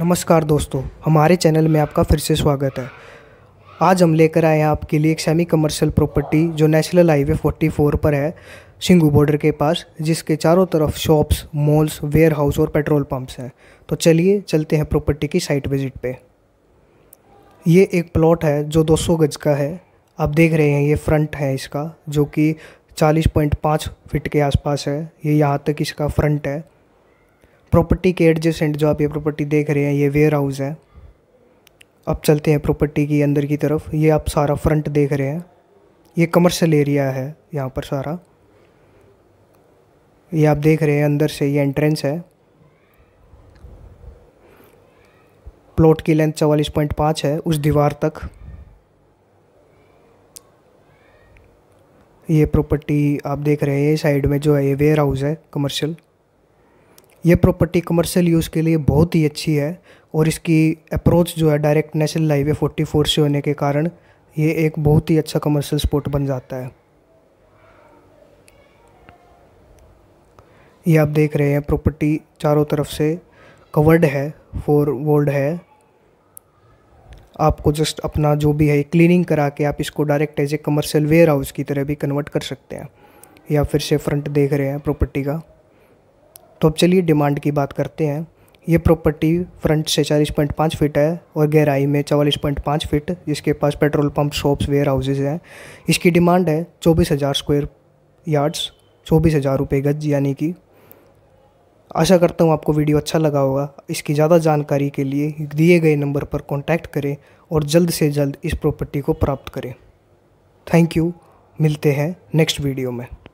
नमस्कार दोस्तों हमारे चैनल में आपका फिर से स्वागत है आज हम लेकर आए हैं आपके लिए एक सेमी कमर्शियल प्रॉपर्टी जो नेशनल हाईवे 44 पर है सिंगू बॉर्डर के पास जिसके चारों तरफ शॉप्स मॉल्स वेयर हाउस और पेट्रोल पंप्स हैं तो चलिए चलते हैं प्रॉपर्टी की साइट विजिट पे ये एक प्लॉट है जो 200 गज का है आप देख रहे हैं ये फ्रंट है इसका जो कि 40.5 फीट के आसपास है ये यहाँ तक इसका फ्रंट है प्रॉपर्टी के एडजेसेंट जो आप ये प्रॉपर्टी देख रहे हैं ये वेयर हाउस है अब चलते हैं प्रॉपर्टी की अंदर की तरफ ये आप सारा फ्रंट देख रहे हैं ये कमर्शियल एरिया है यहाँ पर सारा ये आप देख रहे हैं अंदर से ये एंट्रेंस है प्लॉट की लेंथ चवालीस पॉइंट पाँच है उस दीवार तक ये प्रॉपर्टी आप देख रहे हैं ये साइड में जो है ये वेयर हाउस है कमर्शियल ये प्रॉपर्टी कमर्शियल यूज़ के लिए बहुत ही अच्छी है और इसकी अप्रोच जो है डायरेक्ट नेशनल हाईवे 44 से होने के कारण ये एक बहुत ही अच्छा कमर्शियल स्पॉट बन जाता है ये आप देख रहे हैं प्रॉपर्टी चारों तरफ से कवर्ड है फोर वोल्ड है आपको जस्ट अपना जो भी है क्लीनिंग करा के आप इसको direct as a commercial warehouse की तरह भी कन्वर्ट कर सकते हैं या फिर से फ्रंट देख रहे हैं प्रॉपर्टी का तो अब चलिए डिमांड की बात करते हैं ये प्रॉपर्टी फ्रंट से चालीस पॉइंट पाँच फिट है और गहराई में चवालीस पॉइंट पाँच फिट जिसके पास petrol pump shops warehouses हैं इसकी डिमांड है चौबीस हज़ार स्क्वायर यार्ड्स चौबीस हज़ार रुपये गज यानी कि आशा करता हूँ आपको वीडियो अच्छा लगा होगा इसकी ज़्यादा जानकारी के लिए दिए गए नंबर पर कॉन्टैक्ट करें और जल्द से जल्द इस प्रॉपर्टी को प्राप्त करें थैंक यू मिलते हैं नेक्स्ट वीडियो में